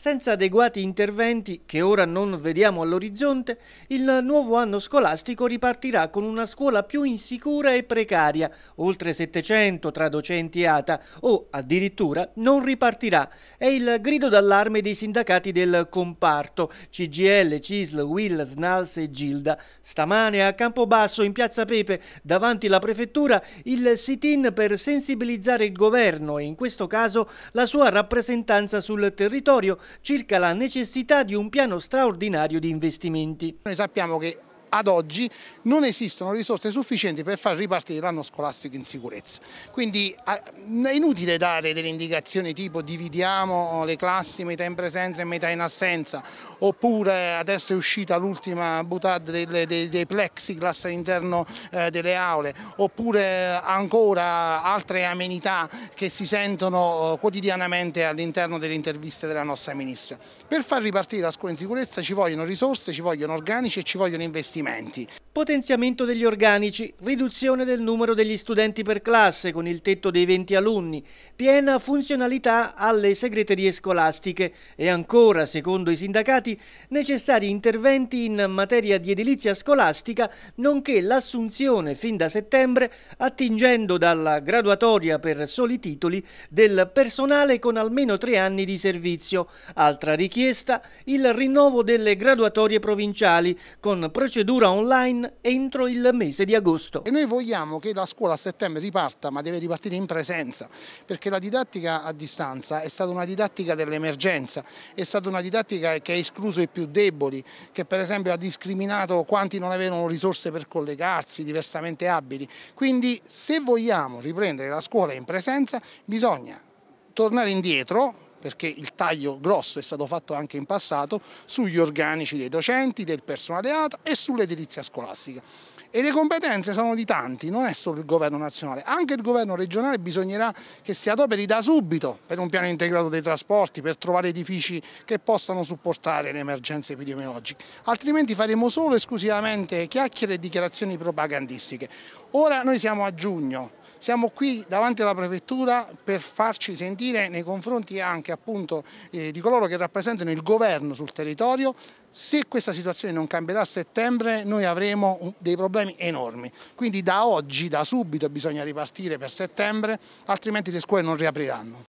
Senza adeguati interventi, che ora non vediamo all'orizzonte, il nuovo anno scolastico ripartirà con una scuola più insicura e precaria, oltre 700 tra docenti e ATA, o addirittura non ripartirà. È il grido d'allarme dei sindacati del comparto, CGL, CISL, Will, Snals e Gilda. Stamane a Campobasso, in Piazza Pepe, davanti alla prefettura, il sit-in per sensibilizzare il governo e in questo caso la sua rappresentanza sul territorio circa la necessità di un piano straordinario di investimenti. Noi sappiamo che ad oggi non esistono risorse sufficienti per far ripartire l'anno scolastico in sicurezza. Quindi è inutile dare delle indicazioni tipo dividiamo le classi metà in presenza e metà in assenza, oppure adesso è uscita l'ultima butad dei, dei, dei plexiglass all'interno eh, delle aule, oppure ancora altre amenità che si sentono eh, quotidianamente all'interno delle interviste della nostra Ministra. Per far ripartire la scuola in sicurezza ci vogliono risorse, ci vogliono organici e ci vogliono investimenti investimenti. Potenziamento degli organici, riduzione del numero degli studenti per classe con il tetto dei 20 alunni, piena funzionalità alle segreterie scolastiche e ancora, secondo i sindacati, necessari interventi in materia di edilizia scolastica nonché l'assunzione fin da settembre, attingendo dalla graduatoria per soli titoli, del personale con almeno tre anni di servizio. Altra richiesta, il rinnovo delle graduatorie provinciali con procedure procedura online entro il mese di agosto. E noi vogliamo che la scuola a settembre riparta, ma deve ripartire in presenza, perché la didattica a distanza è stata una didattica dell'emergenza, è stata una didattica che ha escluso i più deboli, che per esempio ha discriminato quanti non avevano risorse per collegarsi, diversamente abili. Quindi se vogliamo riprendere la scuola in presenza bisogna tornare indietro perché il taglio grosso è stato fatto anche in passato, sugli organici dei docenti, del personale ATA e sull'edilizia scolastica. E le competenze sono di tanti, non è solo il governo nazionale, anche il governo regionale bisognerà che si adoperi da subito per un piano integrato dei trasporti, per trovare edifici che possano supportare le emergenze epidemiologiche, altrimenti faremo solo esclusivamente chiacchiere e dichiarazioni propagandistiche. Ora noi siamo a giugno, siamo qui davanti alla prefettura per farci sentire nei confronti anche appunto, eh, di coloro che rappresentano il governo sul territorio. Se questa situazione non cambierà a settembre noi avremo un, dei problemi enormi, quindi da oggi, da subito bisogna ripartire per settembre, altrimenti le scuole non riapriranno.